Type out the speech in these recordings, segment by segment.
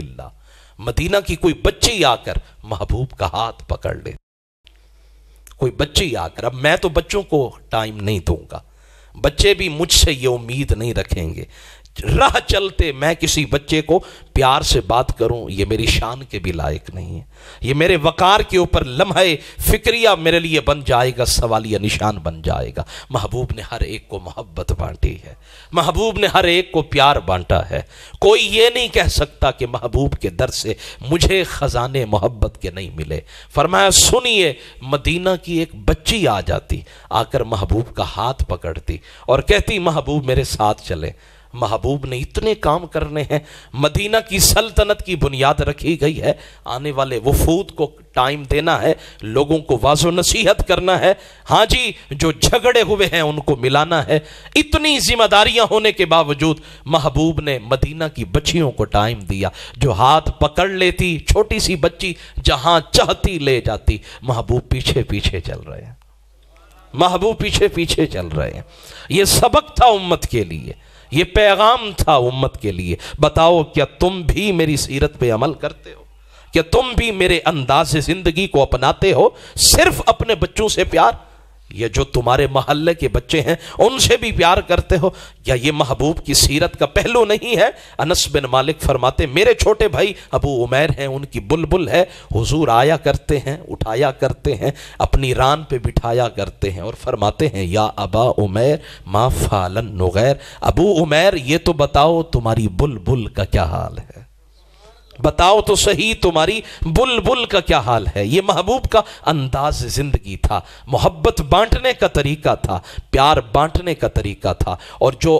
बिल्ला मदीना की कोई बच्ची आकर महबूब का हाथ पकड़ ले कोई बच्ची आकर अब मैं तो बच्चों को टाइम नहीं दूंगा बच्चे भी मुझसे ये उम्मीद नहीं रखेंगे राह चलते मैं किसी बच्चे को प्यार से बात करूं ये मेरी शान के भी लायक नहीं है ये मेरे वकार के ऊपर लम्हे फिक्रिया मेरे लिए बन जाएगा सवालिया निशान बन जाएगा महबूब ने हर एक को मोहब्बत बांटी है महबूब ने हर एक को प्यार बांटा है कोई ये नहीं कह सकता कि महबूब के दर से मुझे ख़जाने मोहब्बत के नहीं मिले फरमाया सुनिए मदीना की एक बच्ची आ जाती आकर महबूब का हाथ पकड़ती और कहती महबूब मेरे साथ चले महबूब ने इतने काम करने हैं मदीना की सल्तनत की बुनियाद रखी गई है आने वाले वफूद को टाइम देना है लोगों को वाजो नसीहत करना है हाँ जी जो झगड़े हुए हैं उनको मिलाना है इतनी जिम्मेदारियां होने के बावजूद महबूब ने मदीना की बच्चियों को टाइम दिया जो हाथ पकड़ लेती छोटी सी बच्ची जहां चाहती ले जाती महबूब पीछे पीछे चल रहे हैं महबूब पीछे पीछे चल रहे हैं ये सबक था उम्मत के लिए यह पैगाम था उम्मत के लिए बताओ क्या तुम भी मेरी सीरत पे अमल करते हो क्या तुम भी मेरे अंदाज ज़िंदगी को अपनाते हो सिर्फ अपने बच्चों से प्यार ये जो तुम्हारे मोहल्ले के बच्चे हैं उनसे भी प्यार करते हो या ये महबूब की सीरत का पहलू नहीं है अनस बिन मालिक फरमाते मेरे छोटे भाई अबू उमैर हैं उनकी बुलबुल है हुजूर आया करते हैं उठाया करते हैं अपनी रान पे बिठाया करते हैं और फरमाते हैं या अबा उमैर माफालन फालन अबू उमैर ये तो बताओ तुम्हारी बुलबुल का क्या हाल है बताओ तो सही तुम्हारी बुलबुल बुल का क्या हाल है ये महबूब का अंदाज जिंदगी था मोहब्बत बांटने का तरीका था प्यार बांटने का तरीका था और जो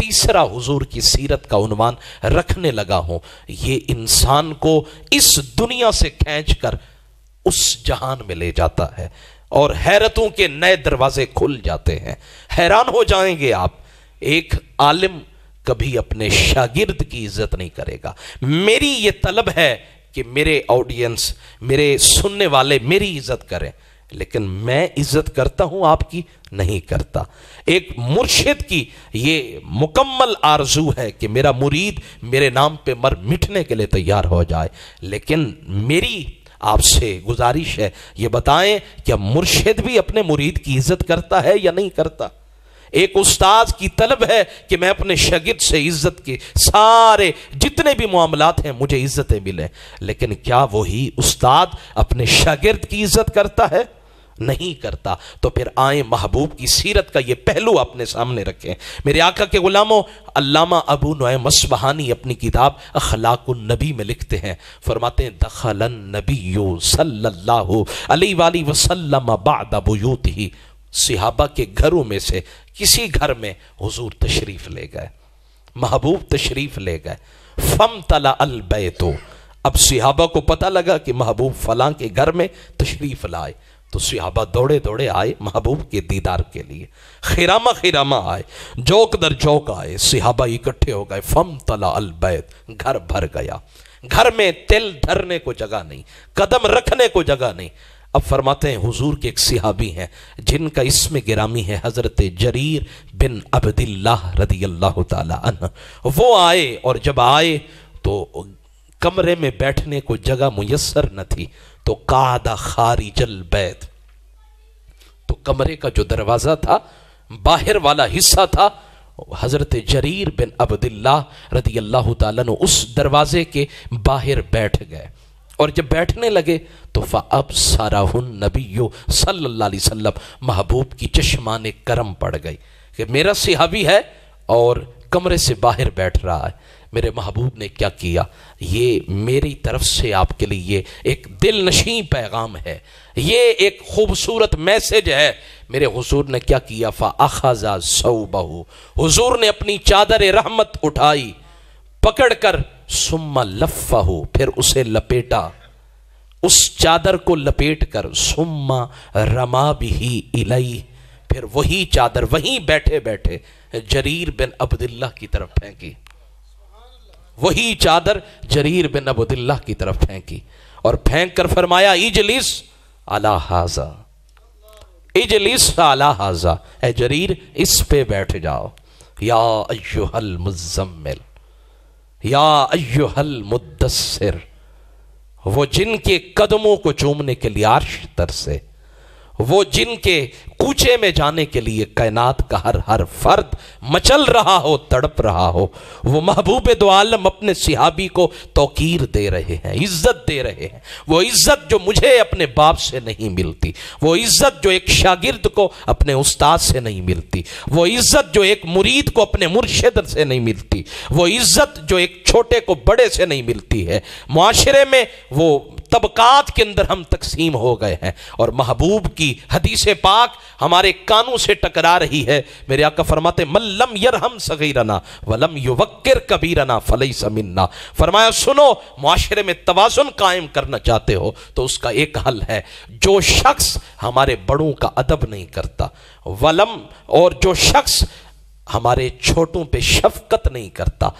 तीसरा हुजूर की सीरत का उनवान रखने लगा हूं ये इंसान को इस दुनिया से खींच कर उस जहान में ले जाता है और हैरतों के नए दरवाजे खुल जाते हैं हैरान हो जाएंगे आप एक आलिम कभी अपने शागिर्द की इज्जत नहीं करेगा मेरी ये तलब है कि मेरे ऑडियंस मेरे सुनने वाले मेरी इज्जत करें लेकिन मैं इज्जत करता हूं आपकी नहीं करता एक मुर्शिद की ये मुकम्मल आरजू है कि मेरा मुरीद मेरे नाम पे मर मिटने के लिए तैयार हो जाए लेकिन मेरी आपसे गुजारिश है ये बताएं कि मुर्शिद भी अपने मुरीद की इज्जत करता है या नहीं करता एक उस्ताद की तलब है कि मैं अपने शगिद से इज्जत के सारे जितने भी मामलात हैं मुझे इज्जतें मिले लेकिन क्या वही उस्ताद अपने शगिर्द की इज्जत करता है नहीं करता तो फिर आए महबूब की सीरत का ये पहलू अपने सामने रखें मेरे आका के गुलामों अल्लामा अबू नोए मसबहानी अपनी किताब अखलाक नबी में लिखते हैं फरमाते हैं दखलन नबी सल्लल्लाहु अलैहि वसल्लम बाद ही सिहाबा के घरों में से किसी घर में हुजूर तशरीफ ले गए महबूब तशरीफ ले गए फम तला बैतो अब सिहाबा को पता लगा कि महबूब फला के घर में तशरीफ लाए तो सिहाबा दौड़े दौड़े आए महबूब के दीदार के लिए खिरामा खिरामा आए जोक दर जोक आए सिहाबा इकट्ठे हो गए फम तला बैत घर भर गया घर में तिल धरने को जगह नहीं कदम रखने को जगह नहीं अब फरमाते हैं हुजूर के एक सिहाबी हैं जिनका इसमें गिरामी है हज़रत जरीर बिन अब्दिल्ला रदी अल्लाह तन वो आए और जब आए तो कमरे में बैठने को जगह मुयसर न थी तो कादा खारी जल बैत तो कमरे का जो दरवाज़ा था बाहर वाला हिस्सा था हज़रत जरीर बिन अब्दिल्ला रदी अल्लाह तन उस दरवाज़े के बाहर बैठ गए और जब बैठने लगे तो सारा हन नबी यो सल्ला महबूब की चश्मान करम पड़ गई कि मेरा सिहावी है और कमरे से बाहर बैठ रहा है मेरे महबूब ने क्या किया ये मेरी तरफ से आपके लिए एक दिल नशी पैगाम है ये एक खूबसूरत मैसेज है मेरे हजूर ने क्या किया फ़ाखा सऊ बहू हजूर ने अपनी चादर रहमत उठाई पकड़कर सुम्मा लफ्फा हो फिर उसे लपेटा उस चादर को लपेट कर सुम्मा रमा भी इलाई फिर वही चादर वहीं बैठे बैठे जरीर बिन अब्दुल्ला की तरफ फेंकी वही चादर जरीर बिन अब्दुल्ला की तरफ फेंकी और फेंक कर फरमाया इजलिस अला हाजा इजलिस अला हाजा ए जरीर इस पे बैठ जाओ या अयुहल मुजम्मिल या अयुहल मुद्दसर वो जिनके कदमों को चूमने के लिए आर्श तरसे वो जिनके कूचे में जाने के लिए कायनात का हर हर फर्द मचल रहा हो तड़प रहा हो वो महबूब दो आलम अपने सिहाबी को तोकीर दे रहे हैं इज्जत दे रहे हैं वो इज्जत जो मुझे अपने बाप से नहीं मिलती वो इज्जत जो एक शागिर्द को अपने उस्ताद से नहीं मिलती वो इज्जत जो एक मुरीद को अपने मुर्शद से नहीं मिलती वो इज्जत जो एक छोटे को बड़े से नहीं मिलती है माशरे में वो तबकात के अंदर हम तकसीम हो गए हैं और महबूब की हदीस पाक हमारे कानों से टकरा रही है मेरे आका फरमाते मल्लम यरहम सगीरना वलम युवक्र कबीरना फलई समिन्ना फरमाया सुनो माशरे में तोज़ुन कायम करना चाहते हो तो उसका एक हल है जो शख्स हमारे बड़ों का अदब नहीं करता वलम और जो शख्स हमारे छोटों पे शफकत नहीं करता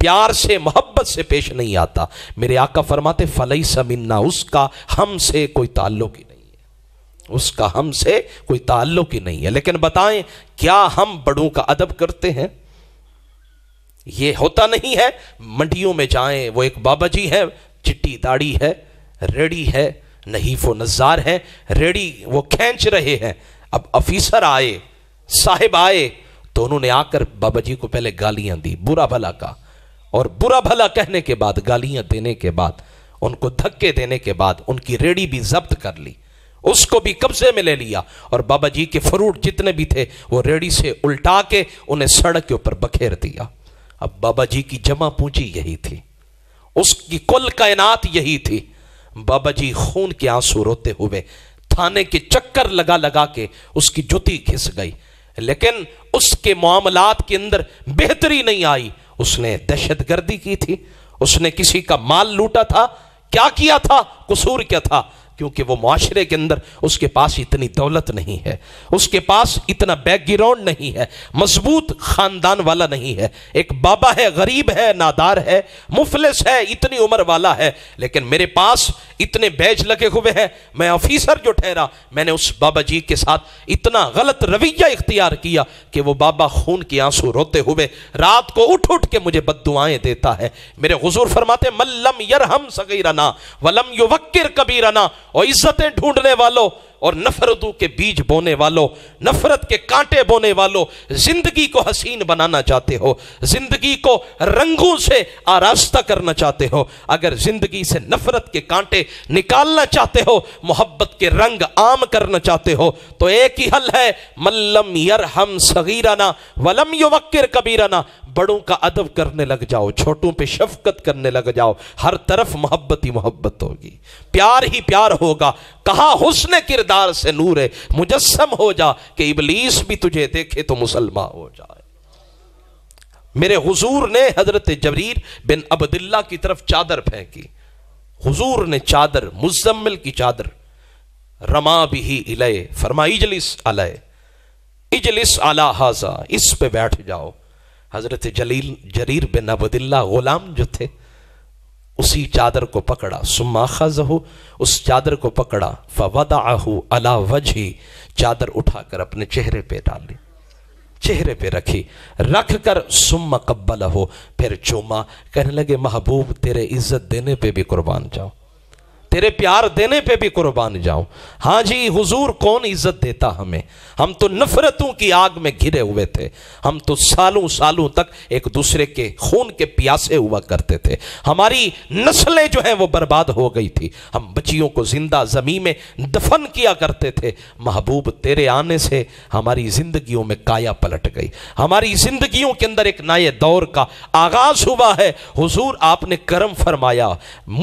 प्यार से मोहब्बत से पेश नहीं आता मेरे आका फरमाते फलई समिन्ना उसका हमसे कोई ताल्लुक ही नहीं है उसका हमसे कोई ताल्लुक ही नहीं है लेकिन बताएं क्या हम बड़ों का अदब करते हैं ये होता नहीं है मंडियों में जाएं वो एक बाबा जी है चिट्टी दाढ़ी है रेडी है नहीफ नज़ार है रेडी वो खेच रहे हैं अब ऑफिसर आए साहेब आए तो उन्होंने आकर बाबा जी को पहले गालियां दी बुरा भला का और बुरा भला कहने के बाद गालियां देने के बाद उनको धक्के देने के बाद उनकी रेडी भी जब्त कर ली उसको भी कब्जे में ले लिया और बाबा जी के फ्रूट जितने भी थे वो रेडी से उल्टा के उन्हें सड़क के ऊपर बखेर दिया अब बाबा जी की जमा पूंजी यही थी उसकी कुल कायनात यही थी बाबा जी खून के आंसू रोते हुए थाने के चक्कर लगा लगा के उसकी जुती घिस गई लेकिन उसके मामलात के अंदर बेहतरी नहीं आई उसने गर्दी की थी उसने किसी का माल लूटा था क्या किया था कसूर क्या था क्योंकि वो माशरे के अंदर उसके पास इतनी दौलत नहीं है उसके पास इतना बैकग्राउंड नहीं है मजबूत ख़ानदान वाला नहीं है एक बाबा है गरीब है नादार है मुफलिस है इतनी उम्र वाला है लेकिन मेरे पास इतने बैज लगे हुए हैं मैं ऑफिसर जो ठहरा मैंने उस बाबा जी के साथ इतना गलत रवैया इख्तियार किया कि वो बाबा खून के आंसू रोते हुए रात को उठ उठ के मुझे बद देता है मेरे हजूर फरमाते मल्लम यरहम सगीरना वलम युवक्र कबीराना और इज्जतें ढूंढने वालों और नफरतों के बीज बोने वालों नफरत के कांटे बोने वालों जिंदगी को हसीन बनाना चाहते हो जिंदगी को रंगों से आरास्ता करना चाहते हो अगर जिंदगी से नफरत के कांटे निकालना चाहते हो मोहब्बत के रंग आम करना चाहते हो तो एक ही हल है मल्लम यर हम सगीराना वलम युवक्र कबीराना बड़ों का अदब करने लग जाओ छोटों पे शफकत करने लग जाओ हर तरफ मोहब्बत ही मोहब्बत होगी प्यार ही प्यार होगा कहा हुस्न किरदार चार से नूर है मुजस्म हो जा कि इबलीस भी तुझे देखे तो मुसलमान हो जाए मेरे हुजूर ने हजरत जबरीर बिन अब्दुल्ला की तरफ चादर फेंकी हुजूर ने चादर मुजम्मिल की चादर रमा भी इले फरमा इजलिस अलय इजलिस आला हाजा इस पे बैठ जाओ हजरत जलील जरीर बिन अब्दुल्ला गुलाम जो थे उसी चादर को पकड़ा सुम्मा हो उस चादर को पकड़ा फवदाहू अला वजही चादर उठाकर अपने चेहरे पे डाल ली चेहरे पे रखी रख कर सुम्मा कब्बल हो फिर चूमा कहने लगे महबूब तेरे इज्जत देने पे भी कुर्बान जाओ तेरे प्यार देने पे भी कुर्बान जाऊं हाँ जी हुजूर कौन इज्जत देता हमें हम तो नफरतों की आग में घिरे हुए थे हम तो सालों सालों तक एक दूसरे के खून के प्यासे हुआ करते थे हमारी नस्लें जो हैं वो बर्बाद हो गई थी हम बच्चियों को जिंदा जमी में दफन किया करते थे महबूब तेरे आने से हमारी जिंदगी में काया पलट गई हमारी जिंदगी के अंदर एक नए दौर का आगाज हुआ है हुजूर आपने कर्म फरमाया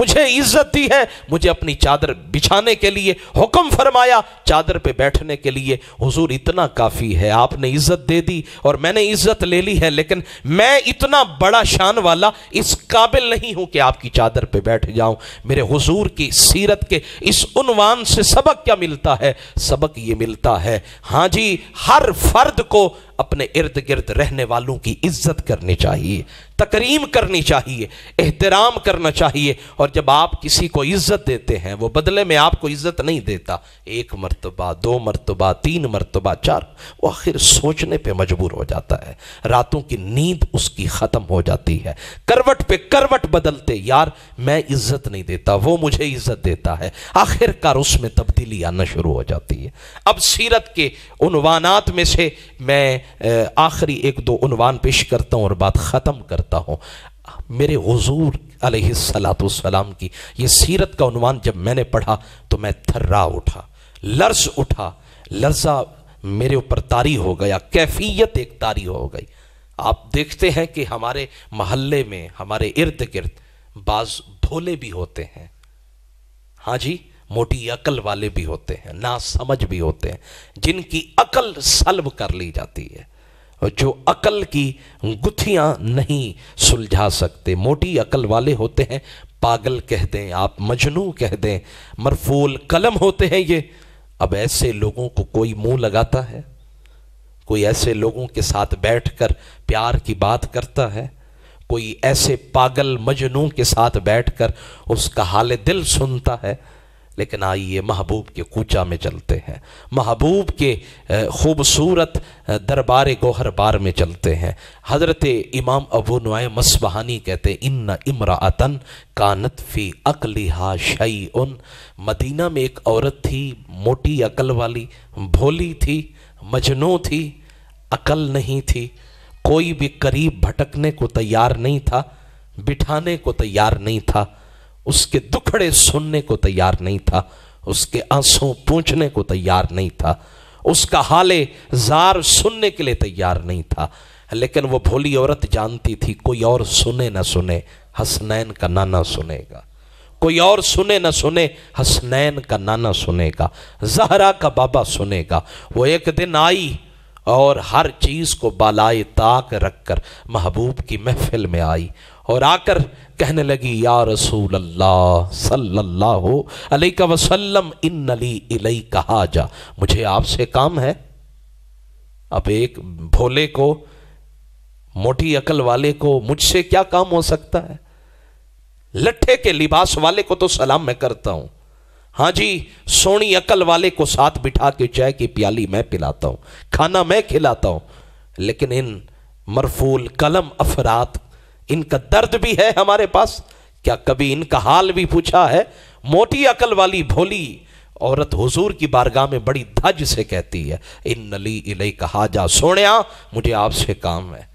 मुझे इज्जत दी है मुझे मुझे अपनी चादर बिछाने के लिए हुक्म फरमाया चादर पे बैठने के लिए हुजूर इतना काफ़ी है आपने इज्जत दे दी और मैंने इज्जत ले ली है लेकिन मैं इतना बड़ा शान वाला इस काबिल नहीं हूं कि आपकी चादर पे बैठ जाऊं मेरे हुजूर की सीरत के इस उनवान से सबक क्या मिलता है सबक ये मिलता है हाँ जी हर फर्द को अपने इर्द गिर्द रहने वालों की इज्जत करनी चाहिए तकरीम करनी चाहिए एहतराम करना चाहिए और जब आप किसी को इज़्ज़त देते हैं वो बदले में आपको इज़्ज़त नहीं देता एक मरतबा दो मरतबा तीन मरतबा चार वो आखिर सोचने पे मजबूर हो जाता है रातों की नींद उसकी ख़त्म हो जाती है करवट पे करवट बदलते यार मैं इज़्ज़त नहीं देता वो मुझे इज़्ज़त देता है आखिरकार उसमें तब्दीली आना शुरू हो जाती है अब सीरत के उनवानात में से मैं आखिरी एक दो उनवान पेश करता हूँ और बात ख़त्म करता करता हूँ मेरे हजूर सलाम की ये सीरत का उनवान जब मैंने पढ़ा तो मैं थर्रा उठा लर्ज उठा लर्जा मेरे ऊपर तारी हो गया कैफियत एक तारी हो गई आप देखते हैं कि हमारे महल्ले में हमारे इर्द गिर्द बाज भोले भी होते हैं हाँ जी मोटी अकल वाले भी होते हैं ना समझ भी होते हैं जिनकी अकल सलब कर ली जाती है जो अकल की गुथियां नहीं सुलझा सकते मोटी अकल वाले होते हैं पागल कह दें आप मजनू कह दें मरफूल कलम होते हैं ये अब ऐसे लोगों को कोई मुंह लगाता है कोई ऐसे लोगों के साथ बैठकर प्यार की बात करता है कोई ऐसे पागल मजनू के साथ बैठकर उसका हाल दिल सुनता है लेकिन आइए महबूब के कूचा में चलते हैं महबूब के खूबसूरत दरबार गोहर बार में चलते हैं हज़रत इमाम अबू नुआ मसबहानी कहते इन न इमरातन कानत फ़ी अकलिहा शई उन मदीना में एक औरत थी मोटी अकल वाली भोली थी मजनू थी अकल नहीं थी कोई भी करीब भटकने को तैयार नहीं था बिठाने को तैयार नहीं था उसके दुखड़े सुनने को तैयार नहीं था उसके आंसू पूछने को तैयार नहीं था उसका हाले जार सुनने के लिए तैयार नहीं था लेकिन वो भोली औरत जानती थी कोई और सुने ना सुने हसनैन का नाना सुनेगा कोई और सुने ना सुने हसनैन का नाना सुनेगा जहरा का बाबा सुनेगा वो एक दिन आई और हर चीज़ को बालाए ताक रखकर महबूब की महफिल में आई और आकर कहने लगी या रसूल अल्लाह सल्लल्लाहु अलैहि वसल्लम इन अली इलाई कहा जा मुझे आपसे काम है अब एक भोले को मोटी अकल वाले को मुझसे क्या काम हो सकता है लट्ठे के लिबास वाले को तो सलाम मैं करता हूं हाँ जी सोनी अकल वाले को साथ बिठा के चाय की प्याली मैं पिलाता हूं खाना मैं खिलाता हूं लेकिन इन मरफूल कलम अफरात इनका दर्द भी है हमारे पास क्या कभी इनका हाल भी पूछा है मोटी अकल वाली भोली औरत हुजूर की बारगाह में बड़ी धज से कहती है इन नली इले कहा जा सोनिया मुझे आपसे काम है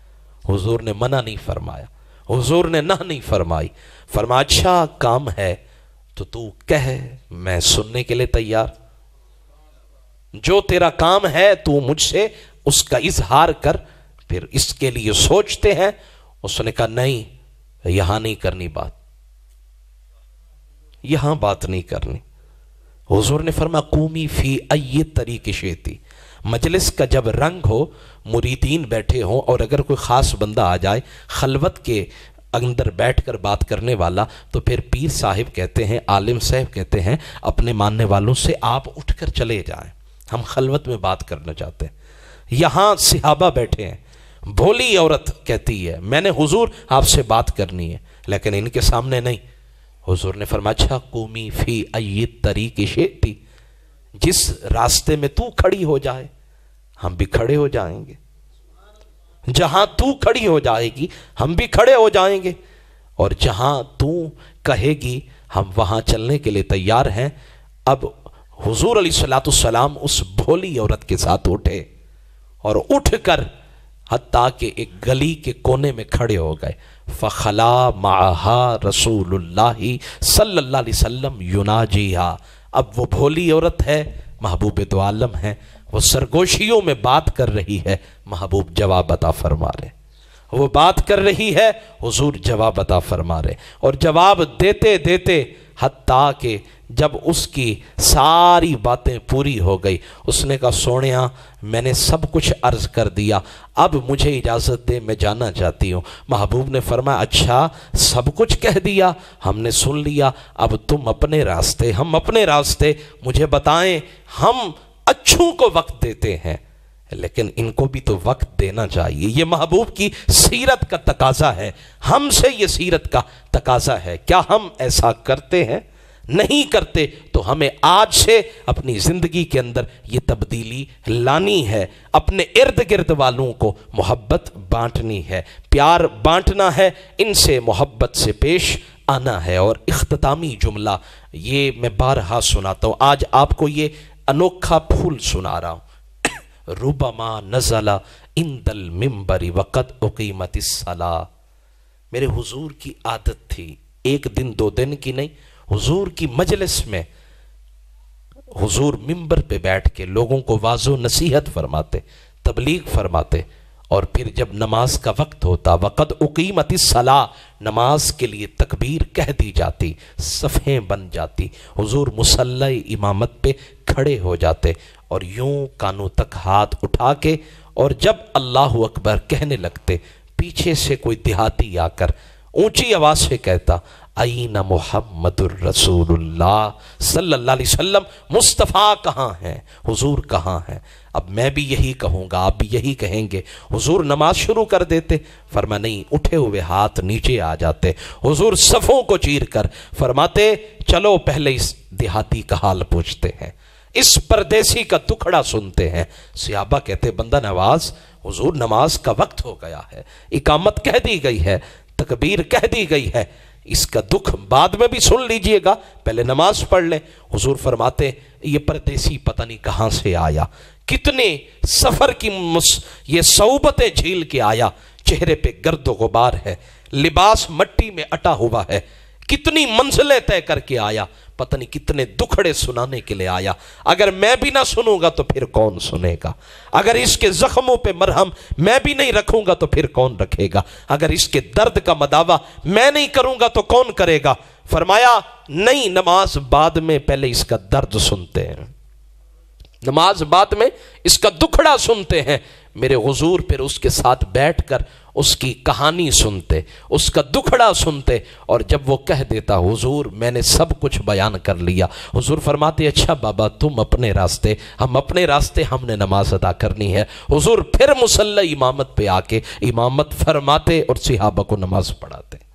हुजूर ने मना नहीं फरमाया हुजूर ने ना नहीं फरमाई फरमा अच्छा काम है तो तू कह मैं सुनने के लिए तैयार जो तेरा काम है तू मुझसे उसका इजहार कर फिर इसके लिए सोचते हैं उसने कहा नहीं यहां नहीं करनी बात यहां बात नहीं करनी हुजूर ने फरमा कूमी फी अये तरीके शेती मजलिस का जब रंग हो मुरीदीन बैठे हों और अगर कोई ख़ास बंदा आ जाए खलवत के अंदर बैठकर बात करने वाला तो फिर पीर साहिब कहते हैं आलिम साहब कहते हैं अपने मानने वालों से आप उठकर चले जाएं हम खलवत में बात करना चाहते हैं यहाँ सिहाबा बैठे हैं भोली औरत कहती है मैंने हुजूर आपसे बात करनी है लेकिन इनके सामने नहीं हुजूर ने फरमाया अच्छा, कूमी फी अय तरीके शेटी जिस रास्ते में तू खड़ी हो जाए हम भी खड़े हो जाएंगे जहां तू खड़ी हो जाएगी हम भी खड़े हो जाएंगे और जहां तू कहेगी हम वहां चलने के लिए तैयार हैं अब हुजूर अली सलाम उस भोली औरत के साथ उठे और उठकर हती के एक गली के कोने में खड़े हो गए फ़खला माहा रसूलुल्लाह सल्लल्लाहु अलैहि वसल्लम अब वो भोली औरत है महबूब तो आलम है वो सरगोशियों में बात कर रही है महबूब जवाब बता फरमा रहे वो बात कर रही है हजूर जवाब बता फरमा रहे और जवाब देते देते हत्ता के जब उसकी सारी बातें पूरी हो गई उसने कहा सोनिया मैंने सब कुछ अर्ज कर दिया अब मुझे इजाज़त दे मैं जाना चाहती हूँ महबूब ने फरमाया अच्छा सब कुछ कह दिया हमने सुन लिया अब तुम अपने रास्ते हम अपने रास्ते मुझे बताएं हम अच्छों को वक्त देते हैं लेकिन इनको भी तो वक्त देना चाहिए ये महबूब की सीरत का तकाजा है हमसे ये सीरत का तकाजा है क्या हम ऐसा करते हैं नहीं करते तो हमें आज से अपनी ज़िंदगी के अंदर ये तब्दीली लानी है अपने इर्द गिर्द वालों को मोहब्बत बांटनी है प्यार बांटना है इनसे मोहब्बत से पेश आना है और इख्तामी जुमला ये मैं बारहा सुनाता हूँ आज आपको ये अनोखा फूल सुना रहा हूँ रुबमा नज़ला दल मिम्बरी वक़त उकीमत सला मेरे हुजूर की आदत थी एक दिन दो दिन की नहीं हुजूर की मजलिस में हुजूर मिंबर पे बैठ के लोगों को वाजो नसीहत फरमाते तबलीग फरमाते और फिर जब नमाज का वक्त होता वक़द उकीमत सला नमाज के लिए तकबीर कह दी जाती सफे बन जाती हुजूर मुसल्ला इमामत पे खड़े हो जाते और यूं कानों तक हाथ उठा के और जब अल्लाह अकबर कहने लगते पीछे से कोई देहाती आकर ऊंची आवाज से कहता आईना मोहम्मद रसूलुल्लाह सल्लल्लाहु अलैहि वसल्लम मुस्तफ़ा कहाँ हैं हुजूर कहाँ हैं अब मैं भी यही कहूँगा आप भी यही कहेंगे हुजूर नमाज शुरू कर देते फरमा नहीं उठे हुए हाथ नीचे आ जाते हुजूर सफ़ों को चीर कर फरमाते चलो पहले इस देहाती का हाल पूछते हैं इस परदेसी का दुखड़ा सुनते हैं सियाबा कहते बंदा नवाज हुजूर नमाज का वक्त हो गया है इकामत कह दी गई है तकबीर कह दी गई है इसका दुख बाद में भी सुन लीजिएगा पहले नमाज पढ़ लें हुजूर फरमाते ये परदेसी पता नहीं कहां से आया कितने सफ़र की ये सऊबतें झील के आया चेहरे पे गर्द गुबार है लिबास मट्टी में अटा हुआ है कितनी मंजिलें तय करके आया पता नहीं कितने दुखड़े सुनाने के लिए आया अगर मैं भी ना सुनूंगा तो फिर कौन सुनेगा अगर इसके जख्मों पे मरहम मैं भी नहीं रखूंगा तो फिर कौन रखेगा अगर इसके दर्द का मदावा मैं नहीं करूंगा तो कौन करेगा फरमाया नहीं नमाज बाद में पहले इसका दर्द सुनते हैं नमाज बाद में इसका दुखड़ा सुनते हैं मेरे हजूर फिर उसके साथ बैठकर उसकी कहानी सुनते उसका दुखड़ा सुनते और जब वो कह देता हुजूर मैंने सब कुछ बयान कर लिया हुजूर फरमाते अच्छा बाबा तुम अपने रास्ते हम अपने रास्ते हमने नमाज अदा करनी है हुजूर फिर मुसल इमामत पे आके इमामत फरमाते और सिहाबा को नमाज पढ़ाते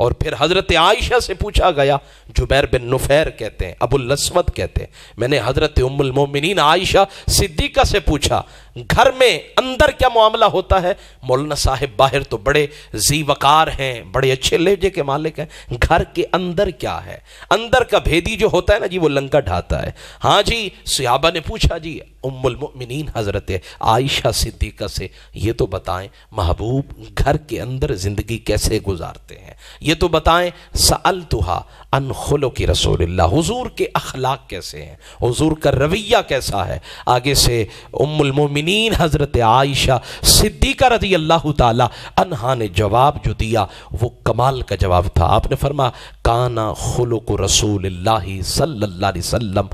और फिर हज़रत आयशा से पूछा गया जुबैर बिन नुफैर कहते हैं अबुलस्वद कहते हैं मैंने हज़रत उम्मुलमोमिन आयशा सिद्दीका से पूछा घर में अंदर क्या मामला होता है मौलाना साहब बाहर तो बड़े जीवकार हैं बड़े अच्छे लहजे के मालिक हैं घर के अंदर क्या है अंदर का भेदी जो होता है ना जी वो लंका ढाता है हाँ जी सयाबा ने पूछा जी उम्मिन हज़रत आयशा सिद्दीका से ये तो बताएं महबूब घर के अंदर ज़िंदगी कैसे गुजारते हैं ये तो बताएं सल तुहा अनखलो की रसोल्ला हजूर के अखलाक कैसे हैं हजूर का रवैया कैसा है आगे से उम्मिन मोमिन हज़रत आयशा सिद्दीका रजी अल्लाह तहा ने जवाब जो दिया वो कमाल का जवाब था आपने फरमा काना खुलुक रसूल सल्ला वसम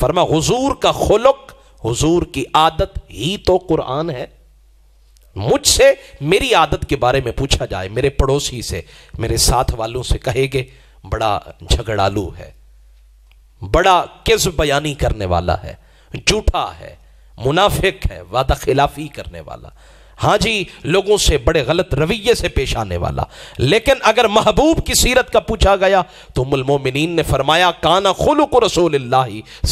फरमा हुजूर का खुलक हुजूर की आदत ही तो कुरान है मुझसे मेरी आदत के बारे में पूछा जाए मेरे पड़ोसी से मेरे साथ वालों से कहेंगे बड़ा झगड़ालू है बड़ा किस बयानी करने वाला है झूठा है मुनाफिक है वादा खिलाफी करने वाला हाँ जी लोगों से बड़े गलत रवैये से पेश आने वाला लेकिन अगर महबूब की सीरत का पूछा गया तो मुलमोमिन ने फरमाया काना को रसूल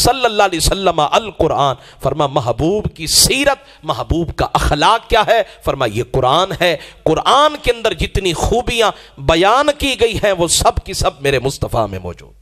सल्ला अल अलकुरान फरमा महबूब की सीरत महबूब का अखलाक क्या है फरमा ये कुरान है कुरान के अंदर जितनी खूबियाँ बयान की गई हैं वो सब की सब मेरे मुस्तफ़ा में मौजूद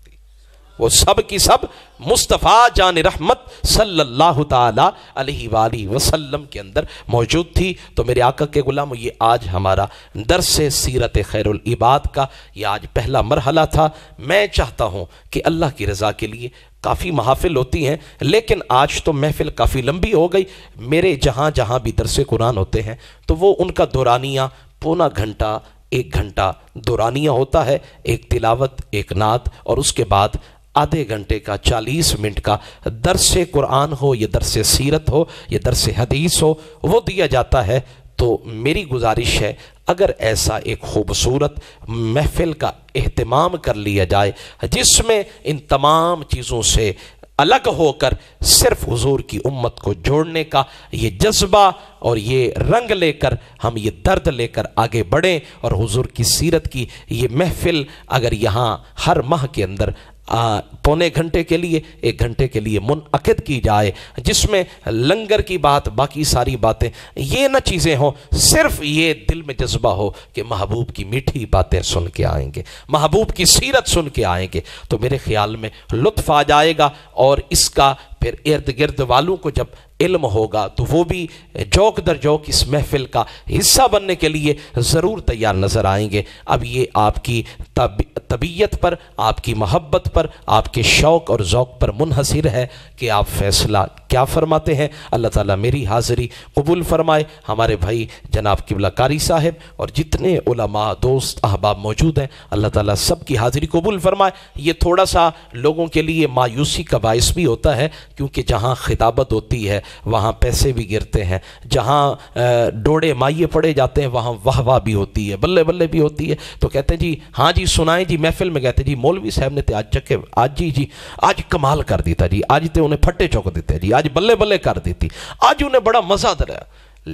वो सब की सब मुस्तफ़ा जान रहमत सल्लल्लाहु ताला अलैहि वसल्लम के अंदर मौजूद थी तो मेरे आका के गुलाम ये आज हमारा दरस सीरत खैरुल इबाद का ये आज पहला मरहला था मैं चाहता हूँ कि अल्लाह की रज़ा के लिए काफ़ी महाफिल होती हैं लेकिन आज तो महफिल काफ़ी लंबी हो गई मेरे जहाँ जहाँ भी दरस कुरान होते हैं तो वो उनका दौरानिया पौना घंटा एक घंटा दुरानिया होता है एक तिलावत एक नात और उसके बाद आधे घंटे का चालीस मिनट का दरस कुरान हो या दरस सीरत हो या दरस हदीस हो वो दिया जाता है तो मेरी गुजारिश है अगर ऐसा एक खूबसूरत महफिल का अहतमाम कर लिया जाए जिसमें इन तमाम चीज़ों से अलग होकर सिर्फ हजूर की उम्मत को जोड़ने का ये जज्बा और ये रंग लेकर हम ये दर्द लेकर आगे बढ़ें और हजूर की सीरत की ये महफिल अगर यहाँ हर माह के अंदर आ, पौने घंटे के लिए एक घंटे के लिए मुनद की जाए जिसमें लंगर की बात बाकी सारी बातें ये ना चीज़ें हों सिर्फ ये दिल में जज्बा हो कि महबूब की मीठी बातें सुन के आएंगे महबूब की सीरत सुन के आएंगे तो मेरे ख्याल में लुत्फ आ जाएगा और इसका फिर इर्द गिर्द वालों को जब इल्म होगा तो वो भी जौक दर जौक इस महफिल का हिस्सा बनने के लिए ज़रूर तैयार नज़र आएंगे अब ये आपकी तब तबीयत पर आपकी मोहब्बत पर आपके शौक़ और ओक़ पर मुनहसर है कि आप फ़ैसला क्या फ़रमाते हैं अल्लाह ताला मेरी हाज़िरी कबूल फ़रमाए हमारे भाई जनाब किबला कारी साहब और जितने उलमा दोस्त अहबाब मौजूद हैं अल्लाह ताला सब की हाज़िरी कबूल फ़रमाए ये थोड़ा सा लोगों के लिए मायूसी का बायस भी होता है क्योंकि जहाँ खिताबत होती है वहाँ पैसे भी गिरते हैं जहाँ डोड़े माइए पड़े जाते हैं वहाँ वाह वाह भी होती है बल्ले बल्ले भी होती है तो कहते हैं जी हाँ जी सुनाए जी महफिल में कहते जी मौलवी साहब ने तो आज चक्के आज जी जी आज कमाल कर दिया जी आज तो उन्हें फट्टे चौक देते जी आज बल्ले बल्ले कर देती आज उन्हें बड़ा मज़ा दिलाया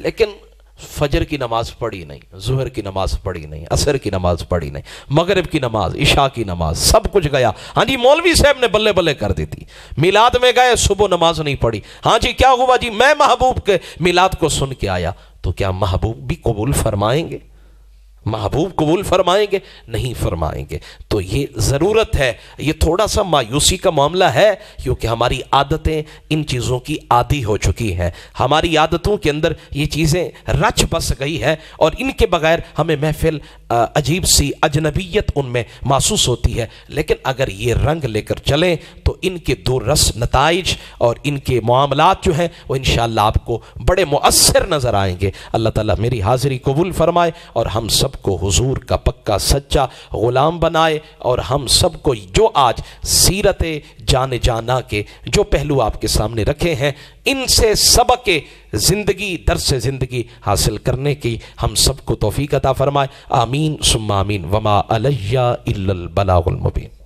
लेकिन फजर की नमाज पढ़ी नहीं जहर की नमाज पढ़ी नहीं असर की नमाज पढ़ी नहीं मगरब की नमाज ईशा की नमाज सब कुछ गया हाँ जी मौलवी साहब ने बल्ले बल्ले कर दी थी मिलाद में गए सुबह नमाज नहीं पढ़ी हाँ जी क्या हुआ जी मैं महबूब के मिलाद को सुन के आया तो क्या महबूब भी कबूल फरमाएंगे महबूब कबूल फरमाएंगे नहीं फरमाएंगे तो ये ज़रूरत है ये थोड़ा सा मायूसी का मामला है क्योंकि हमारी आदतें इन चीज़ों की आदि हो चुकी हैं हमारी आदतों के अंदर ये चीज़ें रच बस गई है और इनके बगैर हमें महफिल अजीब सी अजनबीत उनमें महसूस होती है लेकिन अगर ये रंग लेकर चलें तो इनके दो रस नतज और इनके मामलात जो हैं वो इन आपको बड़े मौसर नज़र आएंगे अल्लाह ताला मेरी हाज़िरी कबूल फरमाए और हम सबको हुजूर का पक्का सच्चा ग़ुलाम बनाए और हम सबको जो आज सीरत जान जाना के जो पहलू आपके सामने रखे हैं इनसे सबक ज़िंदगी दर से ज़िंदगी हासिल करने की हम सबको तोफ़ी अता फ़रमाए आमीन सुम्मा आमीन वमा अलैया इल्लल बलागुल मुबीन